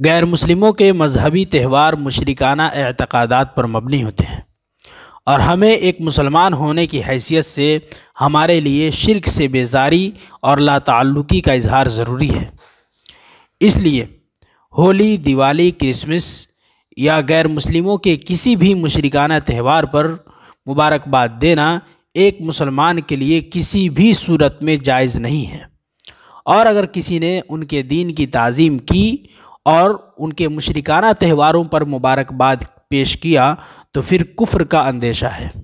गैर मुस्लिमों के मजहबी त्यौहार मशरकाना एतकदात पर मबनी होते हैं और हमें एक मुसलमान होने की हैसियत से हमारे लिए शिरक से बेजारी और लातल्लुकी का इजहार ज़रूरी है इसलिए होली दिवाली क्रिसमस या गैर मुस्लिमों के किसी भी मशरकाना त्यौहार पर मुबारकबाद देना एक मुसलमान के लिए किसी भी सूरत में जायज़ नहीं है और अगर किसी ने उनके दीन की तज़ीम की और उनके मुशरकाना त्यौहारों पर मुबारकबाद पेश किया तो फिर कुफ्र का अंदेशा है